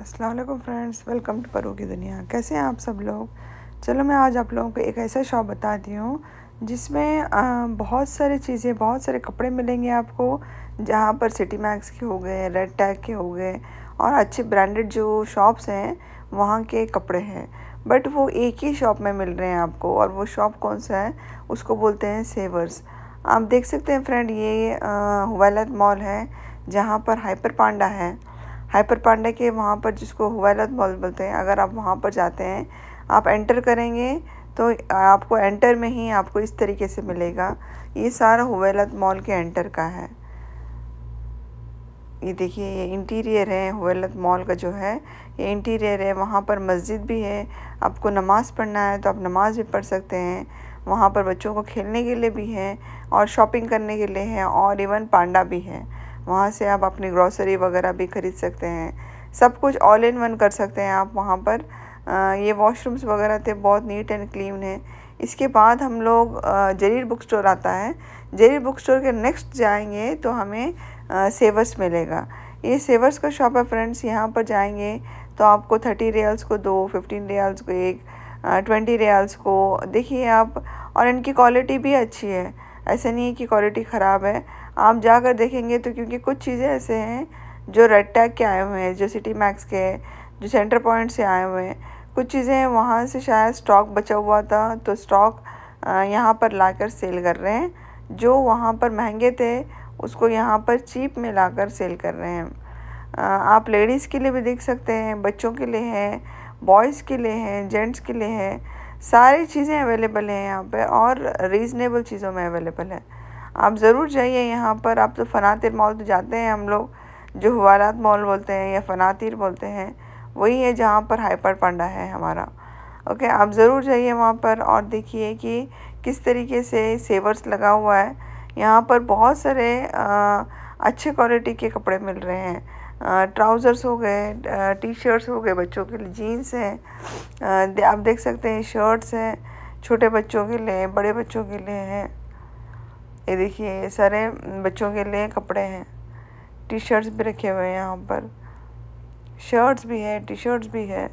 Aslam friends welcome to परू की दुनिया कैसे हैं आप सब लोग चलो मैं आज आप लोगों को एक ऐसा शॉप बताती हूँ जिसमें बहुत सारी चीज़ें बहुत सारे कपड़े मिलेंगे आपको जहाँ पर सिटी मैक्स के हो गए रेड टैग के हो गए और अच्छे ब्रांडेड जो शॉप्स हैं वहाँ के कपड़े हैं बट वो एक ही शॉप में मिल रहे हैं आपको और वो शॉप कौन सा है उसको बोलते हैं सेवर्स आप देख सकते हैं फ्रेंड ये वैलत मॉल है जहाँ पर हाइपर पांडा है हाइपर पांडे के वहाँ पर जिसको हुवैलत मॉल बोलते हैं अगर आप वहाँ पर जाते हैं आप एंटर करेंगे तो आपको एंटर में ही आपको इस तरीके से मिलेगा ये सारा हुवैलत मॉल के एंटर का है ये देखिए ये इंटीरियर है हुवैलत मॉल का जो है ये इंटीरियर है वहाँ पर मस्जिद भी है आपको नमाज़ पढ़ना है तो आप नमाज़ भी पढ़ सकते हैं वहाँ पर बच्चों को खेलने के लिए भी है और शॉपिंग करने के लिए है और इवन पांडा भी है वहाँ से आप अपनी ग्रॉसरी वगैरह भी ख़रीद सकते हैं सब कुछ ऑल इन वन कर सकते हैं आप वहाँ पर आ, ये वॉशरूम्स वगैरह थे बहुत नीट एंड क्लीन है इसके बाद हम लोग जरीर बुक स्टोर आता है जरीर बुक स्टोर के नेक्स्ट जाएंगे तो हमें आ, सेवर्स मिलेगा ये सेवर्स का शॉप है फ्रेंड्स यहाँ पर जाएंगे तो आपको थर्टी रियल्स को दो फिफ्टीन रियल्स को एक ट्वेंटी रियल्स को देखिए आप और इनकी क्वालिटी भी अच्छी है ऐसे नहीं है कि क्वालिटी ख़राब है आप जाकर देखेंगे तो क्योंकि कुछ चीज़ें ऐसे हैं जो रेड टैग के आए हुए हैं जो सिटी मैक्स के हैं जो सेंटर पॉइंट से आए हुए हैं कुछ चीज़ें हैं वहाँ से शायद स्टॉक बचा हुआ था तो स्टॉक यहाँ पर लाकर सेल कर रहे हैं जो वहाँ पर महंगे थे उसको यहाँ पर चीप में लाकर सेल कर रहे हैं आप लेडीज़ के लिए भी देख सकते हैं बच्चों के लिए हैं बॉयज़ के लिए हैं जेंट्स के लिए हैं सारी चीज़ें अवेलेबल हैं यहाँ पर और रीज़नेबल चीज़ों में अवेलेबल है आप ज़रूर जाइए यहाँ पर आप तो फ़नातिर मॉल तो जाते हैं हम लोग जो हवालात मॉल बोलते हैं या फ़नातिर बोलते हैं वही है जहाँ पर हाइपर पांडा है हमारा ओके आप ज़रूर जाइए वहाँ पर और देखिए कि किस तरीके से सेवर्स लगा हुआ है यहाँ पर बहुत सारे आ, अच्छे क्वालिटी के कपड़े मिल रहे हैं ट्राउज़र्स हो गए टी शर्ट्स हो गए बच्चों के लिए जीन्स हैं आप देख सकते हैं शर्ट्स हैं छोटे बच्चों के लिए बड़े बच्चों के लिए हैं ये देखिए ये सारे बच्चों के लिए कपड़े हैं टी शर्ट्स भी रखे हुए हैं यहाँ पर शर्ट्स भी है टी शर्ट्स भी है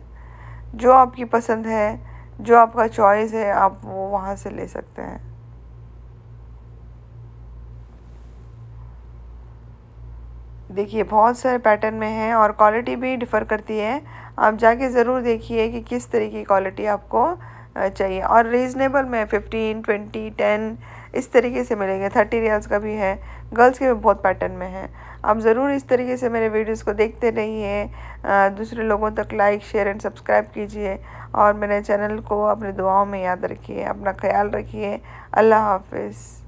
जो आपकी पसंद है जो आपका चॉइस है आप वो वहाँ से ले सकते हैं देखिए बहुत सारे पैटर्न में है और क्वालिटी भी डिफ़र करती है आप जाके ज़रूर देखिए कि किस तरीके की क्वालिटी आपको चाहिए और रीज़नेबल में फ़िफ्टीन ट्वेंटी टेन इस तरीके से मिलेंगे थर्टी रियल्स का भी है गर्ल्स के भी बहुत पैटर्न में है आप ज़रूर इस तरीके से मेरे वीडियोस को देखते रहिए दूसरे लोगों तक लाइक शेयर एंड सब्सक्राइब कीजिए और मेरे चैनल को अपने दुआओं में याद रखिए अपना ख्याल रखिए अल्लाह हाफिज़